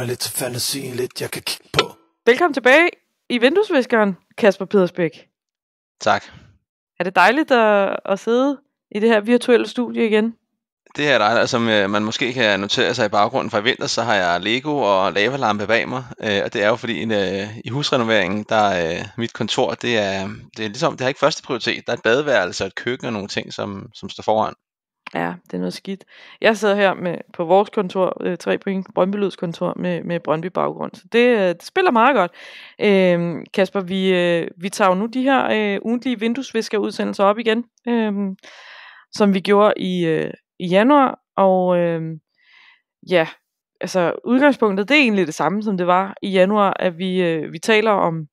mig lidt til fantasien, lidt jeg kan kigge på. Velkommen tilbage i vinduesviskeren, Kasper Pedersbæk. Tak. Er det dejligt at, at sidde i det her virtuelle studie igen? Det er dejligt, altså, som øh, man måske kan notere sig i baggrunden fra i vinter, så har jeg Lego og lavalampe bag mig, øh, og det er jo fordi en, øh, i husrenoveringen, der øh, mit kontor, det er, det er ligesom, det har ikke første prioritet, der er et badeværelse og et køkken og nogle ting, som, som står foran. Ja, det er noget skidt. Jeg sidder her med, på vores kontor, øh, 3 point, Brøndby Lyds kontor med, med Brøndby baggrund. Så det, øh, det spiller meget godt. Øh, Kasper, vi, øh, vi tager jo nu de her øh, ugentlige vinduesviskerudsendelser op igen, øh, som vi gjorde i, øh, i januar. Og øh, ja, altså udgangspunktet, det er egentlig det samme, som det var i januar, at vi, øh, vi taler om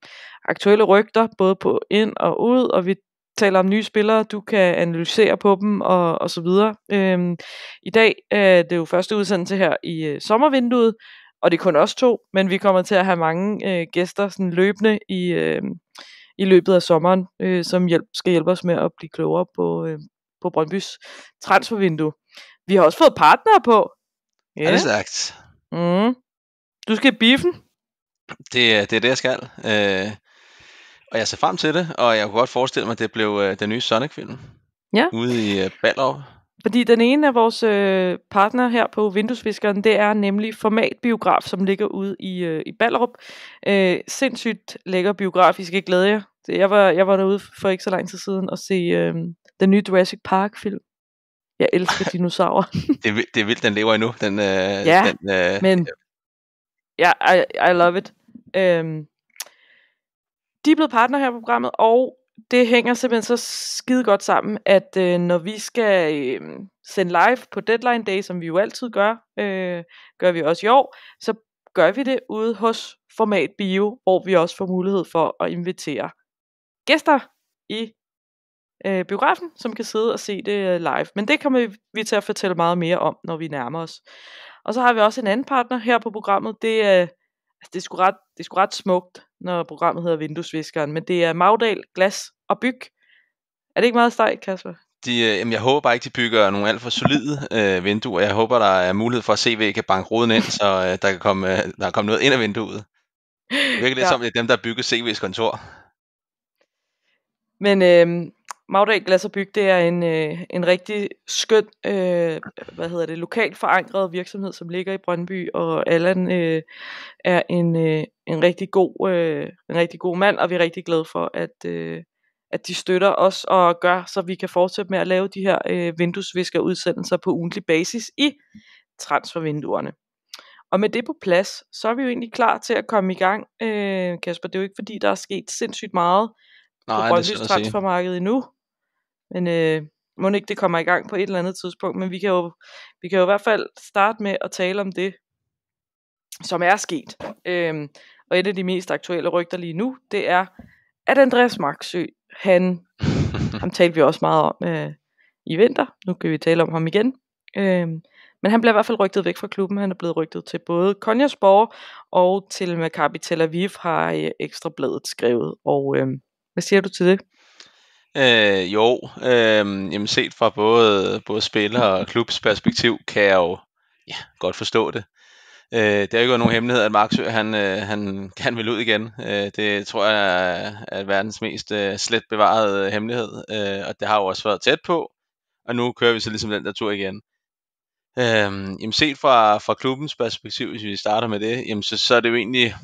aktuelle rygter, både på ind og ud, og vi taler om nye spillere, du kan analysere på dem og, og så videre. Øhm, I dag er det jo første udsendelse her i øh, sommervinduet, og det er kun os to, men vi kommer til at have mange øh, gæster sådan løbende i, øh, i løbet af sommeren, øh, som hjælp, skal hjælpe os med at blive klogere på, øh, på Brøndbys transfervindue. Vi har også fået partnere på. Ja, yeah. det sagt. Mm. Du skal i biffen. Det, det er det, jeg skal. Øh, og jeg ser frem til det, og jeg kunne godt forestille mig, at det blev øh, den nye Sonic-film. Ja. Ude i øh, Ballerup. Fordi den ene af vores øh, partner her på Vinduesviskeren, det er nemlig Formatbiograf, som ligger ude i, øh, i Ballerup. Øh, sindssygt lækker biograf, I skal glæde jer. Jeg var, jeg var derude for ikke så lang tid siden og se øh, den nye Jurassic Park-film. Jeg elsker dinosaurer. det, er, det er vildt, den lever endnu. Den, øh, ja, den, øh, men øh. ja, I, I love it. Øh, de er blevet partner her på programmet, og det hænger simpelthen så skide godt sammen, at øh, når vi skal øh, sende live på Deadline Day, som vi jo altid gør, øh, gør vi også i år, så gør vi det ude hos Format Bio, hvor vi også får mulighed for at invitere gæster i øh, biografen, som kan sidde og se det øh, live. Men det kommer vi til at fortælle meget mere om, når vi nærmer os. Og så har vi også en anden partner her på programmet, det er altså, det, er sgu ret, det er sgu ret smukt, når programmet hedder Vinduesviskeren, men det er Magdal, glas og byg. Er det ikke meget stejt, Kasper? De, øh, jamen, jeg håber bare ikke, de bygger nogle alt for solide øh, vinduer. Jeg håber, der er mulighed for at se, CV kan banke roden ind, så øh, der, kan komme, øh, der kan komme noget ind af vinduet. Virkelig ja. som, det er dem, der bygger CV's kontor. Men øh, Magdal Byg, det er en, øh, en rigtig skøn, øh, hvad hedder det, lokalt forankret virksomhed, som ligger i Brøndby, og Allan øh, er en, øh, en, rigtig god, øh, en rigtig god mand, og vi er rigtig glade for, at, øh, at de støtter os og gør, så vi kan fortsætte med at lave de her øh, vinduesvisker udsendelser på ugentlig basis i transfervinduerne. Og med det på plads, så er vi jo egentlig klar til at komme i gang. Øh, Kasper, det er jo ikke fordi, der er sket sindssygt meget Nej, på Brøndby's transfermarked endnu. Men øh, må ikke det kommer i gang på et eller andet tidspunkt, men vi kan, jo, vi kan jo i hvert fald starte med at tale om det, som er sket. Øhm, og et af de mest aktuelle rygter lige nu, det er, at Andreas Marksø, han, ham talte vi også meget om øh, i vinter, nu kan vi tale om ham igen, øhm, men han bliver i hvert fald rygtet væk fra klubben, han er blevet rygtet til både Konjasborg og til Maccabi Tel Aviv, har øh, bladet skrevet, og øh, hvad siger du til det? Øh, jo, øh, jamen set fra både, både spiller og klubs perspektiv, kan jeg jo ja, godt forstå det. Øh, det er jo ikke nogen hemmelighed, at Marksø han, øh, han, han vil ud igen. Øh, det tror jeg er verdens mest øh, slet bevarede hemmelighed, øh, og det har jo også været tæt på, og nu kører vi så ligesom den der tur igen. Øh, jamen set fra, fra klubbens perspektiv, hvis vi starter med det, jamen så, så er det jo egentlig,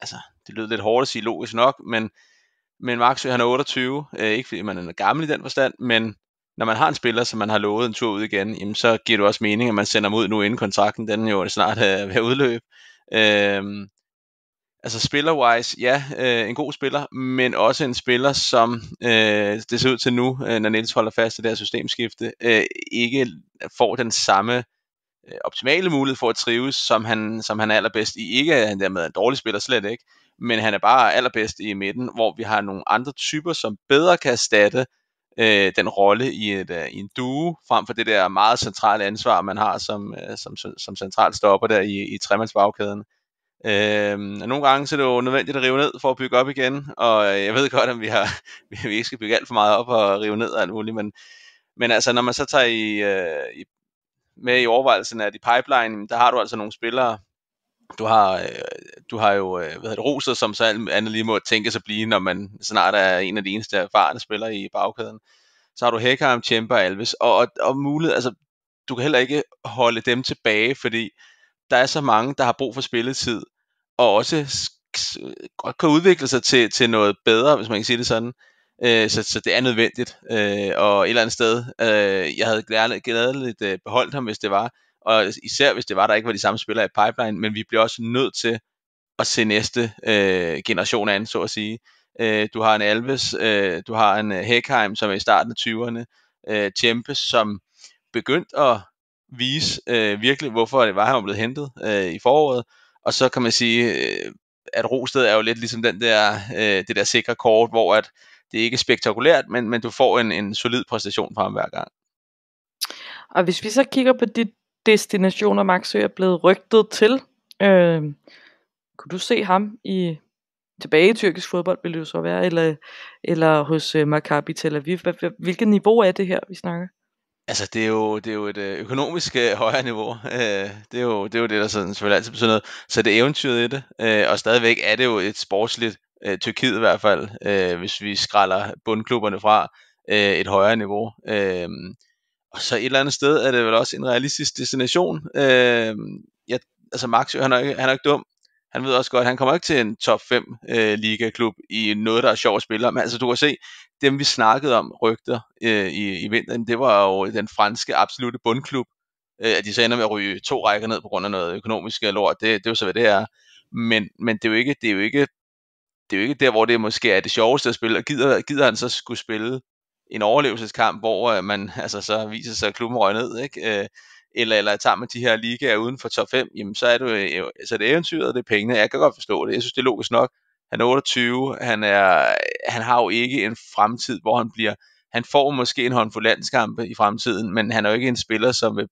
altså det lyder lidt hårdt at sige logisk nok, men men Marksø, han er 28, øh, ikke fordi man er gammel i den forstand, men når man har en spiller, som man har lovet en tur ud igen, jamen, så giver det også mening, at man sender ham ud nu, inden kontrakten den jo snart er ved at udløbe. Øh, altså spiller-wise, ja, øh, en god spiller, men også en spiller, som øh, det ser ud til nu, øh, når Niels holder fast i det her systemskifte, øh, ikke får den samme øh, optimale mulighed for at trives, som han, som han er allerbedst i. Ikke at han dermed er en dårlig spiller, slet ikke, men han er bare allerbedst i midten, hvor vi har nogle andre typer, som bedre kan erstatte øh, den rolle i, et, øh, i en duo, frem for det der meget centrale ansvar, man har som, øh, som, som central stopper der i, i tremandsbagkæden. Øh, og nogle gange så er det jo nødvendigt at rive ned for at bygge op igen, og øh, jeg ved godt, at vi, har, vi ikke skal bygge alt for meget op og rive ned og alt muligt, men, men altså, når man så tager i, øh, i, med i overvejelsen, at i pipeline, der har du altså nogle spillere, du har, øh, du har jo øh, hvad hedder det, roset, som så andet lige må tænke sig blive, når man snart er en af de eneste erfarne spillere i bagkæden. Så har du Hekheim, Chamber og Alves, og, og, og mulighed, altså, du kan heller ikke holde dem tilbage, fordi der er så mange, der har brug for spilletid, og også godt kan udvikle sig til, til noget bedre, hvis man kan sige det sådan. Øh, så, så det er nødvendigt. Øh, og et eller andet sted, øh, jeg havde glædeligt øh, beholdt ham, hvis det var og især hvis det var, der ikke var de samme spillere i pipeline, men vi bliver også nødt til at se næste øh, generation an, så at sige. Øh, du har en Alves, øh, du har en øh, Hekheim, som er i starten af 20'erne, øh, Tjempe, som begyndte at vise øh, virkelig, hvorfor det var, han var blevet hentet øh, i foråret, og så kan man sige, øh, at Rosted er jo lidt ligesom den der, øh, det der sikre kort, hvor at det ikke er spektakulært, men, men du får en, en solid præstation fra ham hver gang. Og hvis vi så kigger på dit destinationer, Maxø er blevet rygtet til. Øh, kunne du se ham i tilbage i tyrkisk fodbold, vil det jo så være, eller, eller hos øh, Maccabi Tel Aviv? Hvilket niveau er det her, vi snakker? Altså, det er jo, det er jo et øh, økonomisk øh, højere niveau. Øh, det, er jo, det er jo det, der sådan, selvfølgelig altid betyder noget. Så det er eventyret i det, øh, og stadigvæk er det jo et sportsligt, øh, Tyrkiet i hvert fald, øh, hvis vi skralder bundklubberne fra øh, et højere niveau. Øh, og så et eller andet sted er det vel også en realistisk destination. Øh, jeg, altså Max, han er, ikke, han er ikke dum. Han ved også godt, han kommer ikke til en top 5 øh, ligaklub i noget, der er sjovt at spille om. Altså du kan se, dem vi snakkede om rygter øh, i, i vinteren, det var jo den franske absolute bundklub. Øh, at de så ender med at ryge to rækker ned på grund af noget økonomisk lort, det, det er jo så, hvad det er. Men, men det, er jo ikke, det er jo ikke det er jo ikke der, hvor det måske er det sjoveste at spille, og gider, gider han så skulle spille en overlevelseskamp, hvor øh, man altså, så viser sig, at klubben røg ned, ikke? Øh, eller, eller tager man de her ligaer uden for top 5, jamen så er det, jo, øh, så er det eventyret, og det er pengene. Jeg kan godt forstå det. Jeg synes, det er logisk nok. Han er 28, han, er, han har jo ikke en fremtid, hvor han bliver... Han får måske en håndfuld landskampe i fremtiden, men han er jo ikke en spiller, som vil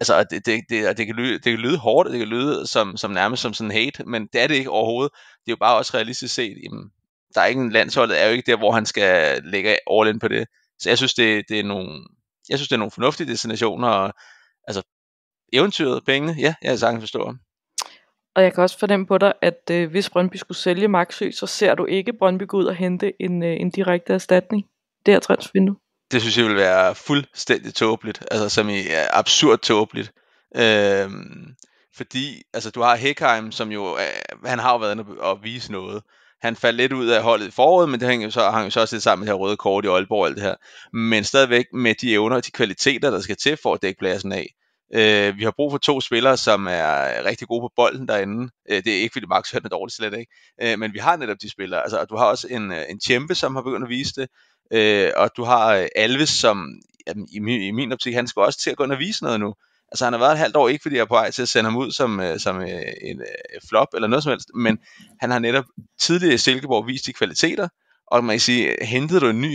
altså, det, det, det, det, kan lyde, det kan lyde hårdt, det kan lyde som, som nærmest som sådan hate, men det er det ikke overhovedet. Det er jo bare også realistisk set, jamen, der er ikke en landsholdet er jo ikke der, hvor han skal lægge all in på det. Så jeg synes, det, det er nogle, jeg synes, det er nogle fornuftige destinationer, og, altså eventyret, pengene, ja, jeg kan sagtens forstå og jeg kan også fornemme på dig, at øh, hvis Brøndby skulle sælge Maxø, så ser du ikke Brøndby gå ud og hente en, øh, en direkte erstatning. Det her transfervindue. Det synes jeg vil være fuldstændig tåbeligt. Altså som i ja, absurd tåbeligt. Øh, fordi altså, du har Hekheim, som jo øh, han har jo været og vise noget. Han faldt lidt ud af holdet i foråret, men det hang jo så, hang jo så også lidt sammen med det her røde kort i Aalborg og alt det her. Men stadigvæk med de evner og de kvaliteter, der skal til for at dække pladsen af. Øh, vi har brug for to spillere, som er rigtig gode på bolden derinde. Øh, det er ikke, fordi Max hørte det dårligt slet ikke. Øh, men vi har netop de spillere. Altså, og du har også en, øh, en Tjempe, som har begyndt at vise det. Øh, og du har øh, Alves, som jamen, i, min, i min optik, han skal også til at gå ind og vise noget nu. Altså han har været et halvt år, ikke fordi jeg er på vej til at sende ham ud som, øh, som øh, en øh, flop eller noget som helst, men han har netop tidligere i Silkeborg vist de kvaliteter, og man kan sige, hentede du en ny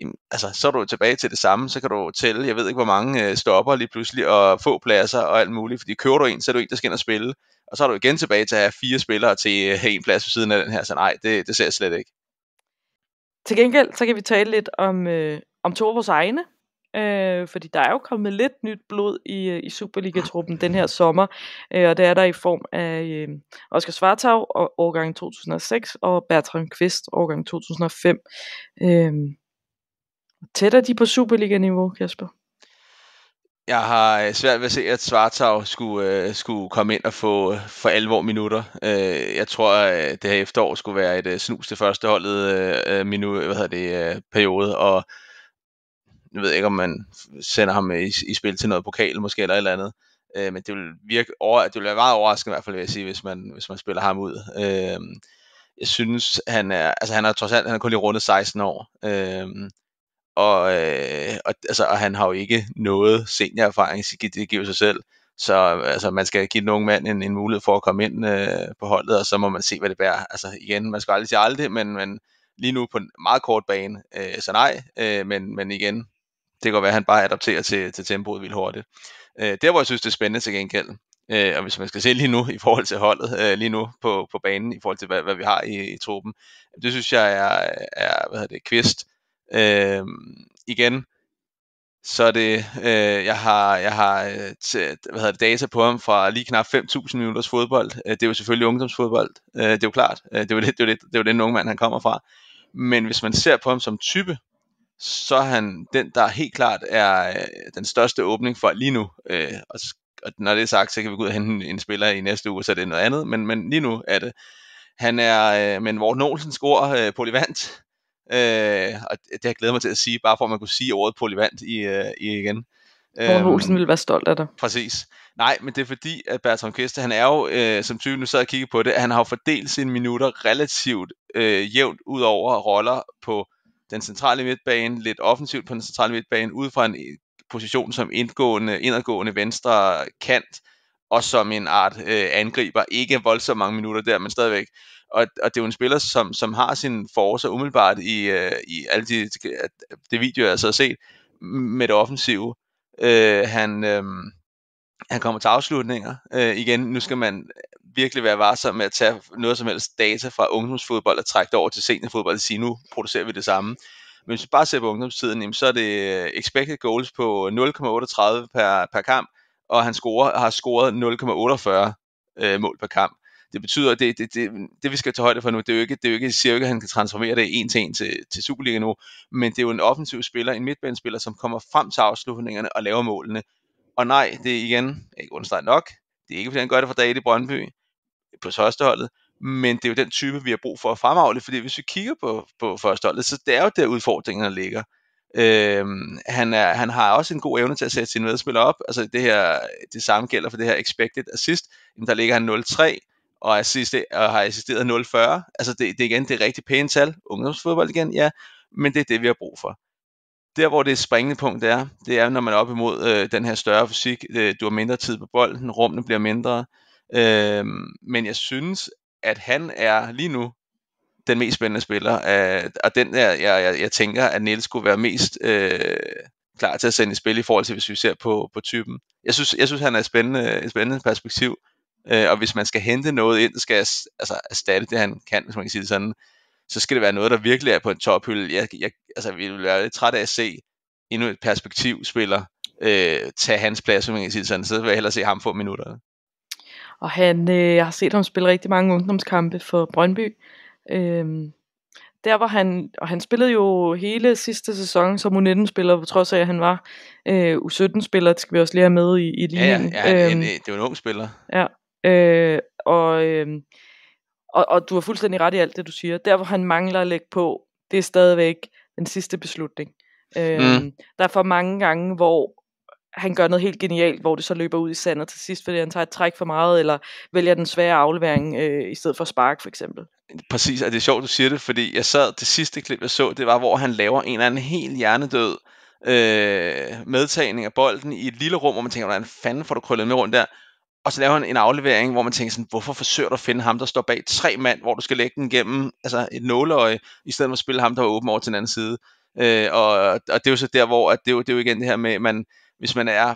en, altså så er du tilbage til det samme, så kan du tælle, jeg ved ikke hvor mange øh, stopper lige pludselig, og få pladser og alt muligt, fordi kører du en, så er du en, der skal ind og spille, og så er du igen tilbage til at have fire spillere til øh, en plads ved siden af den her, så nej, det, det ser jeg slet ikke. Til gengæld, så kan vi tale lidt om, øh, om to af vores egne, øh, fordi der er jo kommet lidt nyt blod i, øh, i Superliga-truppen den her sommer, øh, og det er der i form af øh, Oscar Svartau, og, årgang 2006, og Bertrand Kvist, årgang 2005. Øh, er de på Superliga-niveau, Kasper? Jeg har øh, svært ved at se, at Svartau skulle, øh, skulle komme ind og få øh, for alvor minutter. Øh, jeg tror, at det her efterår skulle være et øh, snus til førsteholdet øh, minu, hvad hedder det, øh, periode, og nu ved jeg ikke, om man sender ham øh, i, i spil til noget pokal måske, eller et eller andet. Øh, men det vil, virke over, det vil være meget overraskende i hvert fald, vil jeg sige, hvis man, hvis man spiller ham ud. Øh, jeg synes, han er, altså han er trods alt, han er kun lige rundet 16 år. Øh, og, øh, og, altså, og han har jo ikke noget seniorerfaring, det giver sig selv. Så altså, man skal give den unge mand en, en mulighed for at komme ind øh, på holdet, og så må man se, hvad det bærer. Altså igen, man skal aldrig sige aldrig, men, men lige nu på en meget kort bane, øh, så nej. Øh, men, men igen, det kan godt være, at han bare adapterer til, til tempoet vildt hurtigt. Øh, der, hvor jeg synes, det er spændende til gengæld, øh, og hvis man skal se lige nu i forhold til holdet, øh, lige nu på, på banen, i forhold til, hvad, hvad vi har i, i truppen, det synes jeg er, er hvad hedder det, kvist. Øh, igen, så er det, øh, jeg har, jeg har øh, t- hvad hedder det, data på ham fra lige knap 5.000 minutters fodbold. Øh, det er jo selvfølgelig ungdomsfodbold, øh, det er jo klart. Det er jo det, det, er jo det, det, er jo den unge mand, han kommer fra. Men hvis man ser på ham som type, så er han den, der helt klart er øh, den største åbning for lige nu. Øh, og, og når det er sagt, så kan vi gå ud og hente en spiller i næste uge, så er det noget andet. Men, men lige nu er det. Han er, øh, men Morten Olsen scorer øh, Levant. Øh, og det har jeg glædet mig til at sige, bare for at man kunne sige ordet Levant i, øh, i igen. Morten øhm, Olsen ville være stolt af dig. Præcis. Nej, men det er fordi, at Bertram Kester, han er jo, øh, som typen nu sad og kiggede på det, han har jo fordelt sine minutter relativt øh, jævnt ud over roller på den centrale midtbane, lidt offensivt på den centrale midtbane, ud fra en øh, position som indgående, indadgående venstre kant, og som en art øh, angriber. Ikke voldsomt mange minutter der, men stadigvæk. Og, og det er jo en spiller, som, som har sin force umiddelbart i, øh, i alle de, det video, jeg så har set, med det offensive. Øh, han, øh, han kommer til afslutninger. Øh, igen, nu skal man virkelig være varsom med at tage noget som helst data fra ungdomsfodbold og trække det over til seniorfodbold og sige, nu producerer vi det samme. Men hvis vi bare ser på ungdomstiden, så er det øh, expected goals på 0,38 per, per kamp, og han scorer, har scoret 0,48 øh, mål per kamp. Det betyder, at det, det, det, det, vi skal tage højde for nu, det er jo ikke, det er jo ikke, cirka, at han kan transformere det en til en til, til Superliga nu, men det er jo en offensiv spiller, en midtbanespiller, som kommer frem til afslutningerne og laver målene. Og nej, det er igen, ikke understreget nok, det er ikke, fordi han gør det for dag i Brøndby, på førsteholdet, men det er jo den type, vi har brug for at fremavle, fordi hvis vi kigger på, på førsteholdet, så det er jo der udfordringerne ligger. Øhm, han, er, han har også en god evne til at sætte sine medspillere op, altså det her, det samme gælder for det her expected assist, Jamen, der ligger han 0-3, og, assiste, og har assisteret 0-40, altså det, det er igen, det er rigtig pæne tal, ungdomsfodbold igen, ja, men det er det, vi har brug for. Der, hvor det springende punkt er, det er, når man er op imod øh, den her større fysik, øh, du har mindre tid på bolden, rummene bliver mindre, Øh, men jeg synes, at han er lige nu den mest spændende spiller, øh, og den der, jeg, jeg, jeg tænker, at Niels skulle være mest øh, klar til at sende i spil i forhold til, hvis vi ser på, på typen. Jeg synes, jeg synes han er et spændende, et spændende perspektiv, øh, og hvis man skal hente noget ind, så skal jeg altså, erstatte det, han kan, hvis man kan sige det sådan, så skal det være noget, der virkelig er på en tophylde. Jeg, jeg, altså, vi vil være lidt trætte af at se endnu et perspektivspiller øh, tage hans plads, hvis man kan sige det sådan, så vil jeg hellere se ham få minutterne. Og han, øh, jeg har set ham spille rigtig mange ungdomskampe for Brøndby. Øhm, der var han, og han spillede jo hele sidste sæson som U19-spiller, på trods af, at han var øh, U17-spiller, det skal vi også lige have med i, i linjen. Ja, ja, ja øhm, det var en ung spiller. Ja, øh, og, øh, og, og du har fuldstændig ret i alt det, du siger. Der, hvor han mangler at lægge på, det er stadigvæk den sidste beslutning. Øhm, mm. Der er for mange gange, hvor han gør noget helt genialt, hvor det så løber ud i sandet til sidst, fordi han tager et træk for meget, eller vælger den svære aflevering øh, i stedet for spark, for eksempel. Præcis, og det er sjovt, du siger det, fordi jeg sad, det sidste klip, jeg så, det var, hvor han laver en eller anden helt hjernedød øh, medtagning af bolden i et lille rum, hvor man tænker, hvordan fanden får du krøllet med rundt der? Og så laver han en aflevering, hvor man tænker sådan, hvorfor forsøger du at finde ham, der står bag tre mand, hvor du skal lægge den gennem altså et nåleøje, i stedet for at spille ham, der var åben over til den anden side. Øh, og, og det er jo så der, hvor at det, er jo, det er jo igen det her med, at man, hvis man er,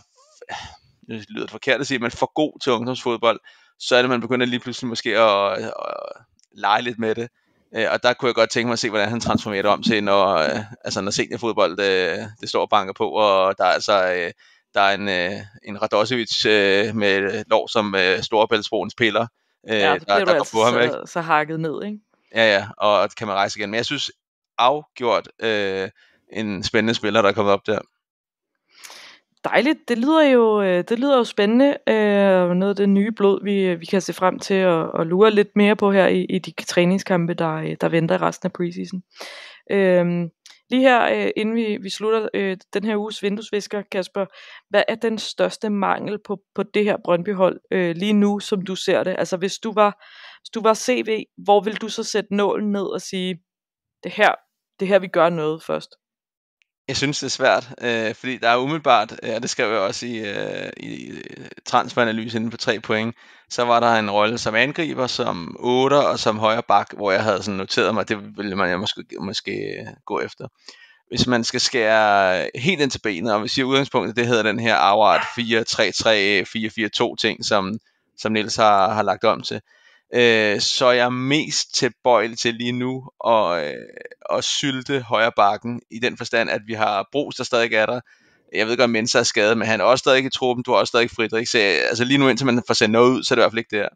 det lyder forkert at sige, man for god til ungdomsfodbold, så er det, man begynder lige pludselig måske at, at, at lege lidt med det. Øh, og der kunne jeg godt tænke mig at se, hvordan han transformerer det om til, når, øh, altså, når seniorfodbold det, øh, det står og banker på, og der er altså... der er en, en Radosevic med lov som Storebæltsbroens piller. ja, der, der, der altså ham, ikke? Så, så hakket ned, ikke? Ja, ja, og kan man rejse igen. Men jeg synes afgjort øh, en spændende spiller, der er kommet op der. Dejligt. Det lyder jo, øh, det lyder jo spændende. Øh, noget af det nye blod, vi, øh, vi kan se frem til at, at lure lidt mere på her i, i de træningskampe, der, der venter resten af preseason. Øhm, lige her, inden vi, vi slutter øh, den her uges vinduesvisker, Kasper, hvad er den største mangel på, på det her Brøndby-hold øh, lige nu, som du ser det? Altså hvis du var, hvis du var CV, hvor vil du så sætte nålen ned og sige, det her, det her vi gør noget først? Jeg synes, det er svært, øh, fordi der er umiddelbart, øh, og det skrev jeg også i, øh, i transferanalysen inden på tre point, så var der en rolle som angriber, som 8 og som højre bak, hvor jeg havde sådan noteret mig, det ville man jeg måske, måske gå efter. Hvis man skal skære helt ind til benet, og vi siger udgangspunktet, det hedder den her afart 4-3-3-4-4-2 ting, som, som Niels har, har lagt om til, øh, så er jeg mest tilbøjelig til lige nu at, øh, at sylte højre bakken, i den forstand, at vi har Brugs, der stadig er der. Jeg ved godt, at Mensa er skadet, men han er også stadig i truppen, du er også stadig Frederik, så altså lige nu indtil man får sendt noget ud, så er det i hvert fald ikke det her.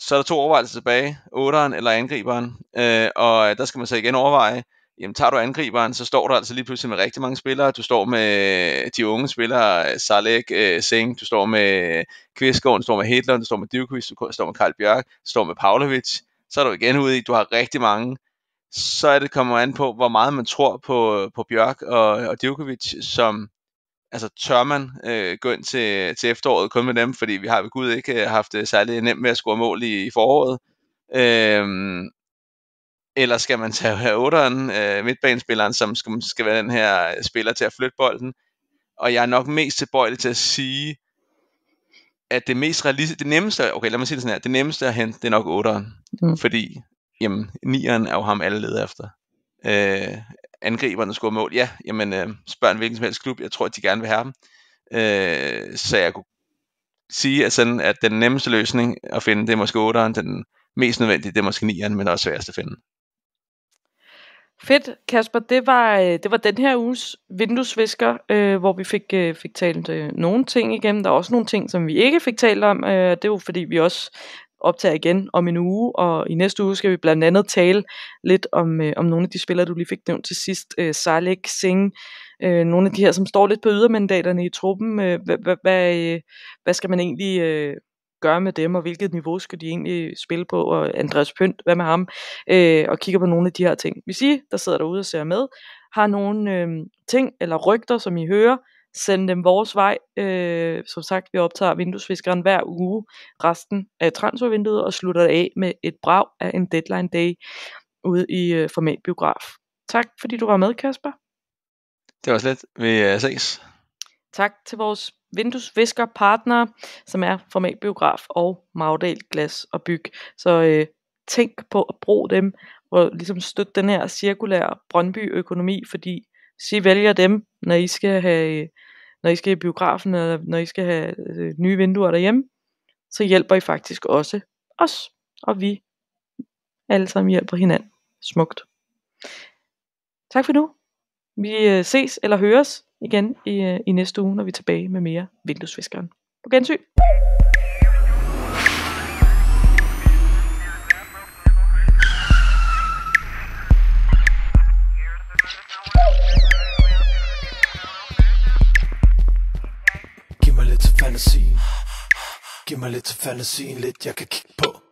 Så er der to overvejelser tilbage, 8'eren eller angriberen, øh, og der skal man så igen overveje, jamen tager du angriberen, så står du altså lige pludselig med rigtig mange spillere. Du står med de unge spillere, Salek, Seng, øh, Singh, du står med Kvistgaard, du står med Hedlund, du står med Dyrkvist, du står med Karl Bjørk, du står med Pavlovic. Så er du igen ude i, du har rigtig mange. Så er det kommer an på, hvor meget man tror på, på Bjørk og, og Djokovic, som altså tør man øh, gå ind til, til efteråret kun med dem, fordi vi har ved Gud ikke øh, haft det øh, særlig nemt med at score mål i, i foråret. Øh, eller skal man tage otteren, øh, midtbanespilleren, som skal, skal være den her spiller til at flytte bolden? Og jeg er nok mest tilbøjelig til at sige, at det mest realistiske, det nemmeste, okay lad mig sige det sådan her, det nemmeste at hente, det er nok otteren. mm. fordi jamen, nieren er jo ham alle leder efter. Øh, angriberne skulle mål, ja, jamen øh, spørg en hvilken som helst klub, jeg tror, at de gerne vil have ham. Øh, så jeg kunne sige, at, sådan, at den nemmeste løsning at finde, det er måske otteren, den, mest nødvendige, det er måske nieren, men også sværest at finde. Fedt, Kasper. Det var, øh, det var den her uges vinduesvisker, øh, hvor vi fik, øh, fik talt øh, nogle ting igennem. Der er også nogle ting, som vi ikke fik talt om. Øh, det er jo fordi, vi også optager igen om en uge, og i næste uge skal vi blandt andet tale lidt om, øh, om nogle af de spillere, du lige fik nævnt til sidst. Øh, Salek, Singh, øh, nogle af de her, som står lidt på ydermandaterne i truppen. Øh, hvad, hvad, øh, hvad skal man egentlig... Øh, gøre med dem, og hvilket niveau skal de egentlig spille på, og Andreas Pønt, hvad med ham, øh, og kigger på nogle af de her ting. Hvis I, der sidder derude og ser med, har nogle øh, ting eller rygter, som I hører, send dem vores vej. Øh, som sagt, vi optager vinduesfiskeren hver uge resten af transfervinduet og slutter det af med et brag af en deadline day ude i øh, format biograf. Tak fordi du var med, Kasper. Det var slet. Vi øh, ses. Tak til vores vinduesvisker partner, som er Format Biograf og Magdal Glas og Byg. Så øh, tænk på at bruge dem og ligesom støtte den her cirkulære Brøndby økonomi, fordi hvis I vælger dem, når I skal have når I skal i biografen, eller når I skal have øh, nye vinduer derhjemme, så hjælper I faktisk også os, og vi alle sammen hjælper hinanden. Smukt. Tak for nu. Vi øh, ses eller høres igen i, i næste uge, når vi er tilbage med mere Vinduesfiskeren. På gensyn! Giv mig lidt til Giv mig lidt til fantasien Lidt jeg kan kigge på